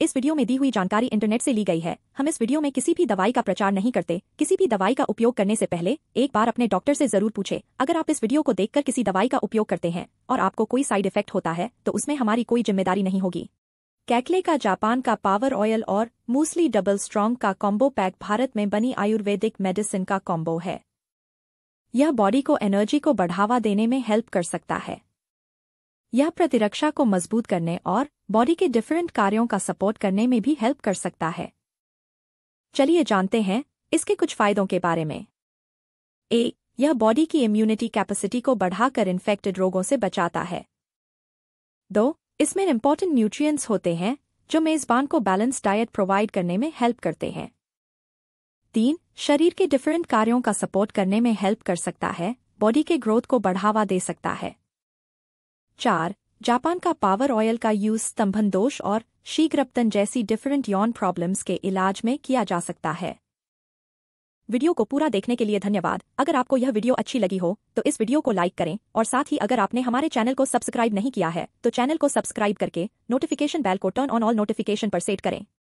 इस वीडियो में दी हुई जानकारी इंटरनेट से ली गई है हम इस वीडियो में किसी भी दवाई का प्रचार नहीं करते किसी भी दवाई का उपयोग करने से पहले एक बार अपने डॉक्टर से जरूर पूछे अगर आप इस वीडियो को देखकर किसी दवाई का उपयोग करते हैं और आपको कोई साइड इफेक्ट होता है तो उसमें हमारी कोई जिम्मेदारी नहीं होगी कैकले का जापान का पावर ऑयल और मूसली डबल स्ट्रॉन्ग का कॉम्बो पैक भारत में बनी आयुर्वेदिक मेडिसिन का कॉम्बो है यह बॉडी को एनर्जी को बढ़ावा देने में हेल्प कर सकता है यह प्रतिरक्षा को मजबूत करने और बॉडी के डिफरेंट कार्यों का सपोर्ट करने में भी हेल्प कर सकता है चलिए जानते हैं इसके कुछ फायदों के बारे में ए यह बॉडी की इम्यूनिटी कैपेसिटी को बढ़ाकर इन्फेक्टेड रोगों से बचाता है दो इसमें इम्पॉर्टेंट न्यूट्रिएंट्स होते हैं जो मेजबान को बैलेंस डाइट प्रोवाइड करने में हेल्प करते हैं तीन शरीर के डिफरेंट कार्यों का सपोर्ट करने में हेल्प कर सकता है बॉडी के ग्रोथ को बढ़ावा दे सकता है चार जापान का पावर ऑयल का यूज स्तंभन दोष और शीघ्रप्तन जैसी डिफरेंट यौन प्रॉब्लम्स के इलाज में किया जा सकता है वीडियो को पूरा देखने के लिए धन्यवाद अगर आपको यह वीडियो अच्छी लगी हो तो इस वीडियो को लाइक करें और साथ ही अगर आपने हमारे चैनल को सब्सक्राइब नहीं किया है तो चैनल को सब्सक्राइब करके नोटिफिकेशन बैल को टर्न ऑन ऑल नोटिफिकेशन पर सेट करें